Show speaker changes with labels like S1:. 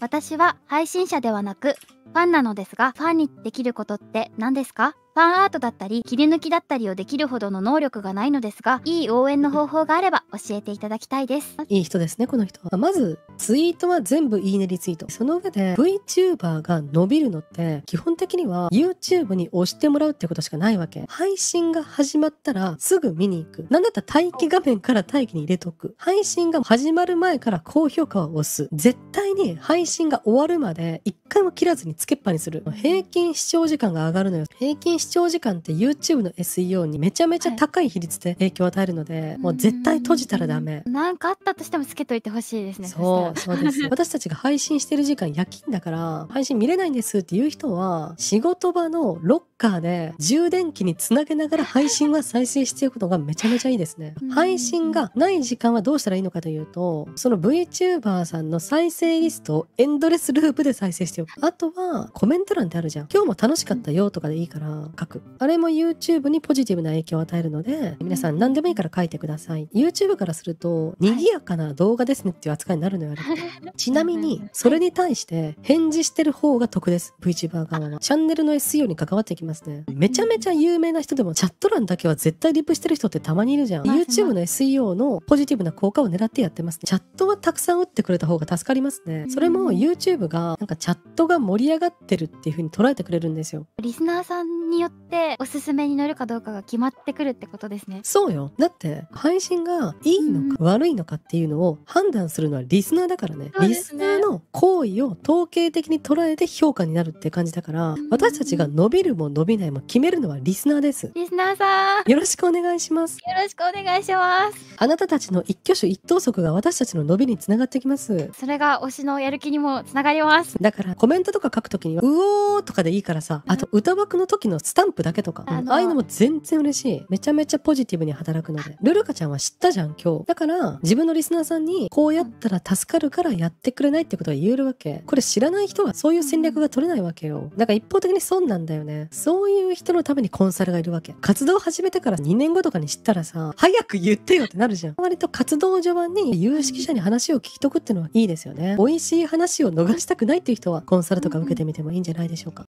S1: 私は配信者ではなくファンなのですがファンにできることって何ですかファンアートだったり切り抜きだったりをできるほどの能力がないのですがいい応援の方法があれば教えていただきたいですいい人ですねこの人はまずツイートは全部いいねリツイートその上で VTuber が伸びるのって基本的には YouTube に押してもらうってことしかないわけ配信が始まったらすぐ見に行くなんだったら待機画面から待機に入れとく配信が始まる前から高評価を押す絶対に配信が終わるまで一回も切らずにつけっぱにする平均視聴時間が上がるのよ平均視視聴時間って YouTube の SEO にめちゃめちゃ高い比率で影響を与えるので、はい、もう絶対閉じたらダメなんかあったとしてもつけといてほしいですねそうそうです 私たちが配信してる時間夜勤だから配信見れないんですっていう人は仕事場のロッカーで充電器につなげながら配信は再生していくのがめちゃめちゃいいですね配信がない時間はどうしたらいいのかというとその VTuber さんの再生リストをエンドレスループで再生しておくあとはコメント欄ってあるじゃん今日も楽しかったよとかでいいから書くあれも YouTube にポジティブな影響を与えるので皆さん何でもいいから書いてください YouTube からすると賑やかな動画ですねっていう扱いになるのよ、はい、ちなみにそれに対して返事してる方が得です VTuber 側はチャンネルの SEO に関わってきますねめちゃめちゃ有名な人でもチャット欄だけは絶対リプしてる人ってたまにいるじゃん YouTube の SEO のポジティブな効果を狙ってやってます、ね、チャットはたくさん打ってくれた方が助かりますねそれも YouTube がなんかチャットが盛り上がってるっていう風に捉えてくれるんですよリスナーさんにによっておすすめに乗るかどうかが決まってくるってことですねそうよだって配信がいいのか悪いのかっていうのを判断するのはリスナーだからね、ね、リスナーの行為を統計的に捉えて評価になるって感じだから私たちが伸びるも伸びないも決めるのはリスナーですリスナーさんよろしくお願いしますよろしくお願いしますあなたたちの一挙手一投足が私たちの伸びにつながってきますそれが推しのやる気にもつながりますだからコメントとか書くときにはうおーとかでいいからさあと歌枠の時のスタンプだけとか、あああいうのも全然嬉しいめちゃめちゃポジティブに働くのでルルカちゃんは知ったじゃん今日だから自分のリスナーさんにこうやったら助かるからやってくれないってことは言えるわけこれ知らない人はそういう戦略が取れないわけよだから一方的に損なんだよねそういう人のためにコンサルがいるわけ活動始めてから2年後とかに知ったらさ早く言ってよってなるじゃん割と活動序盤に有識者に話を聞きとくっていうのはいいですよね美味しい話を逃したくないっていう人はコンサルとか受けてみてもいいんじゃないでしょうか